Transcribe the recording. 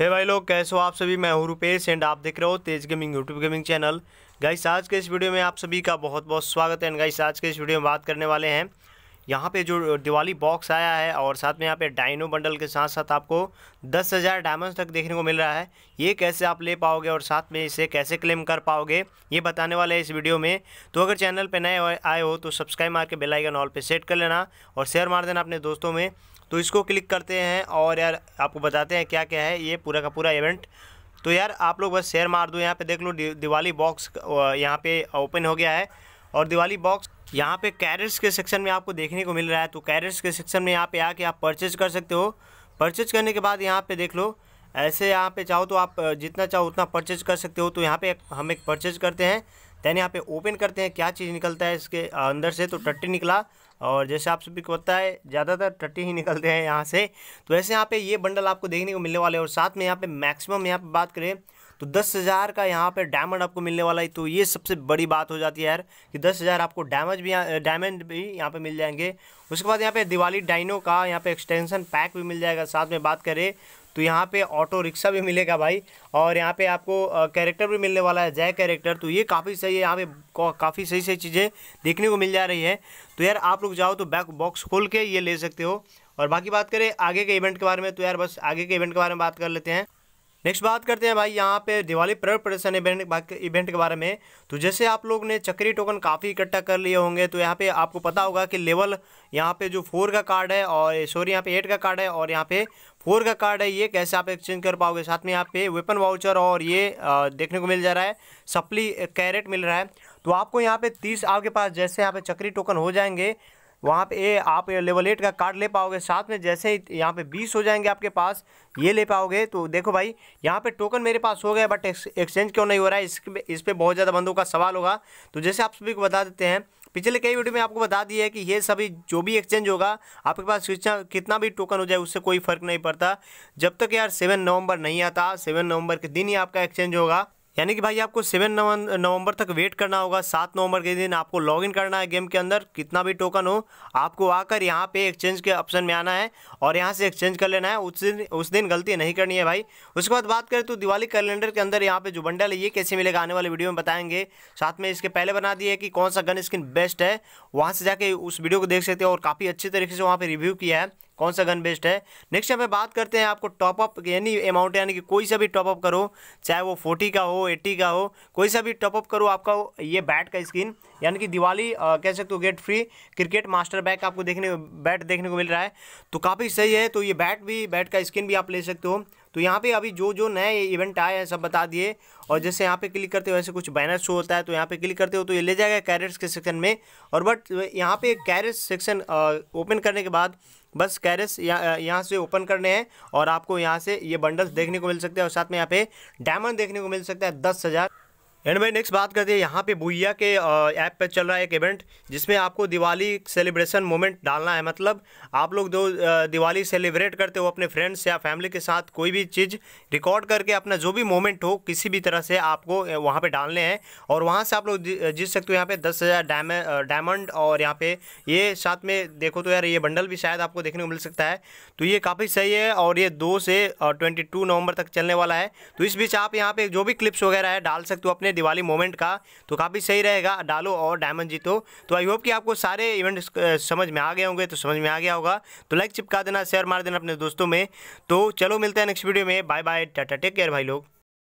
हे भाई लोग कैसे हो आप सभी मैं हूँ रुपेश एंड आप देख रहे हो Tej gaming YouTube gaming channel guys आज के इस वीडियो में आप सभी का बहुत बहुत स्वागत है एंड गाइस आज के इस वीडियो में बात करने वाले हैं यहाँ पे जो दिवाली बॉक्स आया है और साथ में यहाँ पे डाइनो बंडल के साथ साथ आपको दस हज़ार डायमंड तक देखने को मिल रहा है ये कैसे आप ले पाओगे और साथ में इसे कैसे क्लेम कर पाओगे ये बताने वाले हैं इस वीडियो में तो अगर चैनल पे नए आए हो तो सब्सक्राइब मार के बेलाइकन ऑल पर सेट कर लेना और शेयर मार देना अपने दोस्तों में तो इसको क्लिक करते हैं और यार आपको बताते हैं क्या क्या है ये पूरा का पूरा इवेंट तो यार आप लोग बस शेयर मार दो यहाँ पे देख लो दिवाली बॉक्स यहाँ पे ओपन हो गया है और दिवाली बॉक्स यहाँ पे कैरेट्स के सेक्शन में आपको देखने को मिल रहा है तो कैरेट्स के सेक्शन में यहाँ पे आके आप परचेज कर सकते हो परचेज करने के बाद यहाँ पे देख लो ऐसे यहाँ पे चाहो तो आप जितना चाहो उतना परचेज कर सकते हो तो यहाँ पे हम एक परचेज करते हैं दैन यहाँ पे ओपन करते हैं क्या चीज़ निकलता है इसके अंदर से तो टट्टी निकला और जैसे आप सभी को पता है ज़्यादातर टट्टी ही निकलते हैं यहाँ से तो ऐसे यहाँ पे ये बंडल आपको देखने को मिलने वाले और साथ में यहाँ पे मैक्सिमम यहाँ पे बात करें तो दस हज़ार का यहाँ पर डायमंड आपको मिलने वाला है तो ये सबसे बड़ी बात हो जाती है यार कि दस हज़ार आपको डैमेज भी डायमंड भी यहाँ पर मिल जाएंगे उसके बाद यहाँ पर दिवाली डाइनो का यहाँ पर एक्सटेंसन पैक भी मिल जाएगा साथ में बात करें तो यहाँ पे ऑटो रिक्शा भी मिलेगा भाई और यहाँ पे आपको कैरेक्टर भी मिलने वाला है जय कैरेक्टर तो ये काफ़ी सही है यहाँ पे काफ़ी सही सही चीज़ें देखने को मिल जा रही है तो यार आप लोग जाओ तो बैक बॉक्स खोल के ये ले सकते हो और बाकी बात करें आगे के इवेंट के बारे में तो यार बस आगे के इवेंट के बारे में बात कर लेते हैं नेक्स्ट बात करते हैं भाई यहाँ पे दिवाली पर्व प्रदर्शन इवेंट इवेंट के बारे में तो जैसे आप लोग ने चक्री टोकन काफ़ी इकट्ठा कर लिए होंगे तो यहाँ पे आपको पता होगा कि लेवल यहाँ पे जो फोर का कार्ड है और सॉरी यहाँ पे एट का कार्ड है और यहाँ पे फोर का कार्ड है ये कैसे आप एक्सचेंज कर पाओगे साथ में यहाँ पे वेपन वाउचर और ये देखने को मिल जा रहा है सप्ली कैरेट मिल रहा है तो आपको यहाँ पे तीस आपके पास जैसे यहाँ पे चक्री टोकन हो जाएंगे वहाँ पे ए आप लेवल एट का कार्ड ले पाओगे साथ में जैसे ही यहाँ पे बीस हो जाएंगे आपके पास ये ले पाओगे तो देखो भाई यहाँ पे टोकन मेरे पास हो गया बट एक्सचेंज क्यों नहीं हो रहा है इस इस पर बहुत ज़्यादा बंदों का सवाल होगा तो जैसे आप सभी को बता देते हैं पिछले कई वीडियो में आपको बता दिया है कि ये सभी जो भी एक्सचेंज होगा आपके पास कितना भी टोकन हो जाए उससे कोई फर्क नहीं पड़ता जब तक यार सेवन नवंबर नहीं आता सेवन नवंबर के दिन ही आपका एक्सचेंज होगा यानी कि भाई आपको सेवन नवंबर तक वेट करना होगा सात नवंबर के दिन आपको लॉगिन करना है गेम के अंदर कितना भी टोकन हो आपको आकर यहाँ पे एक्सचेंज के ऑप्शन में आना है और यहाँ से एक्सचेंज कर लेना है उस दिन उस दिन गलती नहीं करनी है भाई उसके बाद बात करें तो दिवाली कैलेंडर के अंदर यहाँ पे जो बंडल है ये कैसे मिलेगा आने वाले वीडियो में बताएंगे साथ में इसके पहले बना दिए कि कौन सा गन स्किन बेस्ट है वहाँ से जाके उस वीडियो को देख सकते हो और काफ़ी अच्छे तरीके से वहाँ पर रिव्यू किया है कौन सा गन बेस्ट है नेक्स्ट यहाँ पे बात करते हैं आपको टॉपअप यानी अमाउंट यानी कि कोई सा भी टॉपअप करो चाहे वो फोर्टी का हो एट्टी का हो कोई सा भी टॉपअप करो आपका ये बैट का स्किन यानी कि दिवाली आ, कह सकते हो get free cricket master back आपको देखने बैट देखने को मिल रहा है तो काफ़ी सही है तो ये बैट भी बैट का स्किन भी आप ले सकते हो तो यहाँ पे अभी जो जो नए इवेंट आए हैं सब बता दिए और जैसे यहाँ पे क्लिक करते हो वैसे कुछ बैनर शो होता है तो यहाँ पे क्लिक करते हो तो ये ले जाएगा कैरेट्स के सेक्शन में और बट यहाँ पे कैरेट्स सेक्शन ओपन करने के बाद बस कैरेस यहाँ से ओपन करने हैं और आपको यहाँ से ये बंडल्स देखने को मिल सकते हैं और साथ में यहाँ पे डायमंड देखने को मिल सकता है दस हज़ार एंड भाई नेक्स्ट बात करते हैं यहाँ पे बुइया के ऐप पे चल रहा है एक इवेंट जिसमें आपको दिवाली सेलिब्रेशन मोमेंट डालना है मतलब आप लोग दो दिवाली सेलिब्रेट करते हो अपने फ्रेंड्स या फैमिली के साथ कोई भी चीज़ रिकॉर्ड करके अपना जो भी मोमेंट हो किसी भी तरह से आपको वहाँ पर डालने हैं और वहाँ से आप लोग जीत सकते हो यहाँ पे दस हज़ार डायमंड और यहाँ पे ये साथ में देखो तो यार ये बंडल भी शायद आपको देखने को मिल सकता है तो ये काफ़ी सही है और ये दो से ट्वेंटी नवंबर तक चलने वाला है तो इस बीच आप यहाँ पर जो भी क्लिप्स वगैरह है डाल सकते हो अपने दिवाली मोमेंट का तो काफ़ी सही रहेगा डालो और डायमंड जीतो तो आई होप कि आपको सारे इवेंट समझ में आ गए होंगे तो समझ में आ गया होगा तो लाइक चिपका देना शेयर मार देना अपने दोस्तों में तो चलो मिलते हैं नेक्स्ट वीडियो में bye bye tata take care भाई लोग